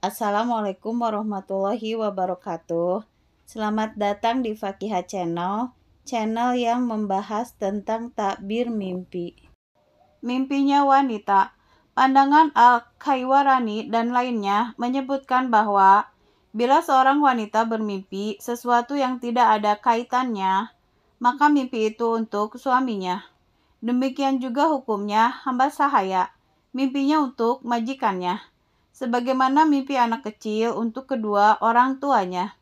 Assalamualaikum warahmatullahi wabarakatuh. Selamat datang di Fakihah Channel, channel yang membahas tentang takbir mimpi. Mimpinya wanita. Pandangan Al-Kaiwarani dan lainnya menyebutkan bahwa bila seorang wanita bermimpi sesuatu yang tidak ada kaitannya, maka mimpi itu untuk suaminya. Demikian juga hukumnya hamba sahaya, mimpinya untuk majikannya sebagaimana mimpi anak kecil untuk kedua orang tuanya.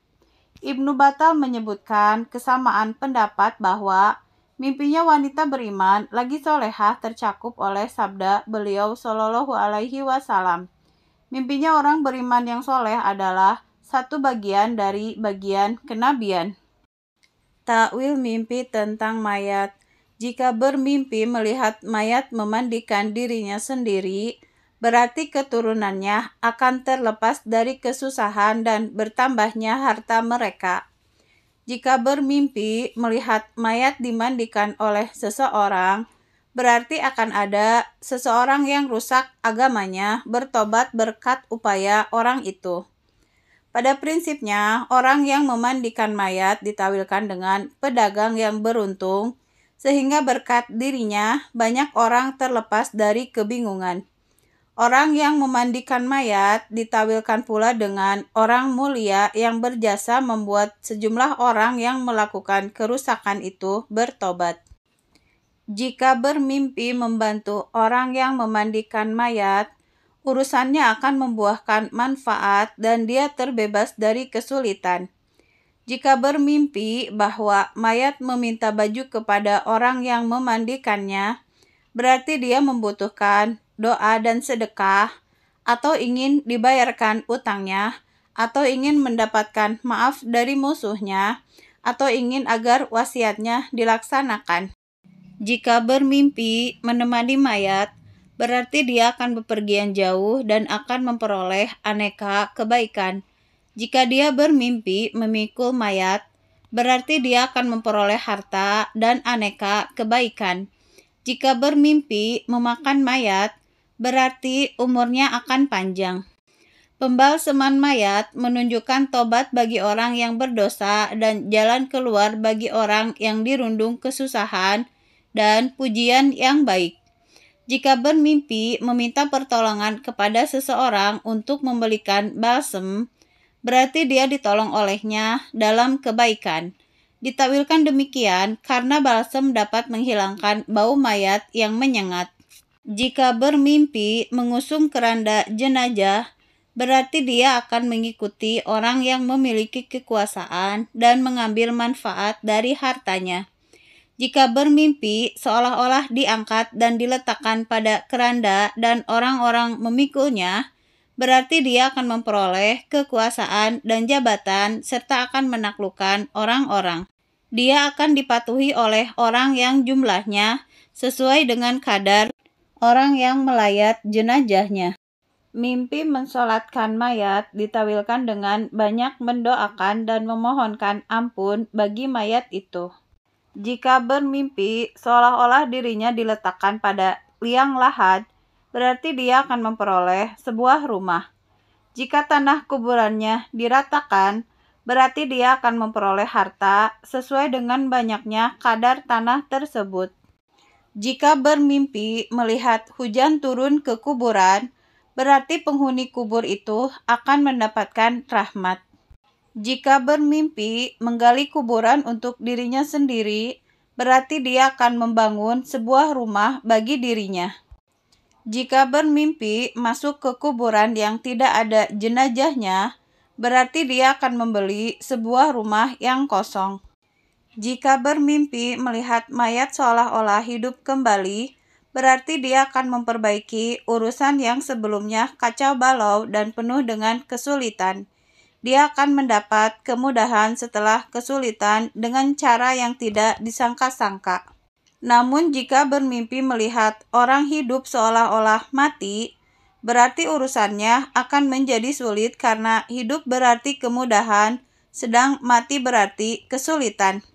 Ibnu Batal menyebutkan kesamaan pendapat bahwa mimpinya wanita beriman lagi solehah tercakup oleh sabda beliau Shallallahu Alaihi Wasallam. Mimpinya orang beriman yang soleh adalah satu bagian dari bagian kenabian. Takwil mimpi tentang mayat. Jika bermimpi melihat mayat memandikan dirinya sendiri, berarti keturunannya akan terlepas dari kesusahan dan bertambahnya harta mereka. Jika bermimpi melihat mayat dimandikan oleh seseorang, berarti akan ada seseorang yang rusak agamanya bertobat berkat upaya orang itu. Pada prinsipnya, orang yang memandikan mayat ditawilkan dengan pedagang yang beruntung, sehingga berkat dirinya banyak orang terlepas dari kebingungan. Orang yang memandikan mayat ditawilkan pula dengan orang mulia yang berjasa membuat sejumlah orang yang melakukan kerusakan itu bertobat. Jika bermimpi membantu orang yang memandikan mayat, urusannya akan membuahkan manfaat dan dia terbebas dari kesulitan. Jika bermimpi bahwa mayat meminta baju kepada orang yang memandikannya, berarti dia membutuhkan doa, dan sedekah, atau ingin dibayarkan utangnya, atau ingin mendapatkan maaf dari musuhnya, atau ingin agar wasiatnya dilaksanakan. Jika bermimpi menemani mayat, berarti dia akan bepergian jauh dan akan memperoleh aneka kebaikan. Jika dia bermimpi memikul mayat, berarti dia akan memperoleh harta dan aneka kebaikan. Jika bermimpi memakan mayat, berarti umurnya akan panjang. Pembalseman mayat menunjukkan tobat bagi orang yang berdosa dan jalan keluar bagi orang yang dirundung kesusahan dan pujian yang baik. Jika bermimpi meminta pertolongan kepada seseorang untuk membelikan balsem, berarti dia ditolong olehnya dalam kebaikan. Ditawilkan demikian karena balsem dapat menghilangkan bau mayat yang menyengat. Jika bermimpi mengusung keranda jenajah, berarti dia akan mengikuti orang yang memiliki kekuasaan dan mengambil manfaat dari hartanya. Jika bermimpi seolah-olah diangkat dan diletakkan pada keranda dan orang-orang memikulnya, berarti dia akan memperoleh kekuasaan dan jabatan serta akan menaklukkan orang-orang. Dia akan dipatuhi oleh orang yang jumlahnya sesuai dengan kadar orang yang melayat jenajahnya. Mimpi mensolatkan mayat ditawilkan dengan banyak mendoakan dan memohonkan ampun bagi mayat itu. Jika bermimpi seolah-olah dirinya diletakkan pada liang lahat, berarti dia akan memperoleh sebuah rumah. Jika tanah kuburannya diratakan, berarti dia akan memperoleh harta sesuai dengan banyaknya kadar tanah tersebut. Jika bermimpi melihat hujan turun ke kuburan, berarti penghuni kubur itu akan mendapatkan rahmat. Jika bermimpi menggali kuburan untuk dirinya sendiri, berarti dia akan membangun sebuah rumah bagi dirinya. Jika bermimpi masuk ke kuburan yang tidak ada jenajahnya, berarti dia akan membeli sebuah rumah yang kosong. Jika bermimpi melihat mayat seolah-olah hidup kembali, berarti dia akan memperbaiki urusan yang sebelumnya kacau balau dan penuh dengan kesulitan. Dia akan mendapat kemudahan setelah kesulitan dengan cara yang tidak disangka-sangka. Namun, jika bermimpi melihat orang hidup seolah-olah mati, berarti urusannya akan menjadi sulit karena hidup berarti kemudahan, sedang mati berarti kesulitan.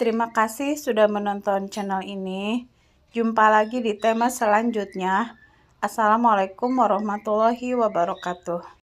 Terima kasih sudah menonton channel ini. Jumpa lagi di tema selanjutnya. Assalamualaikum warahmatullahi wabarakatuh.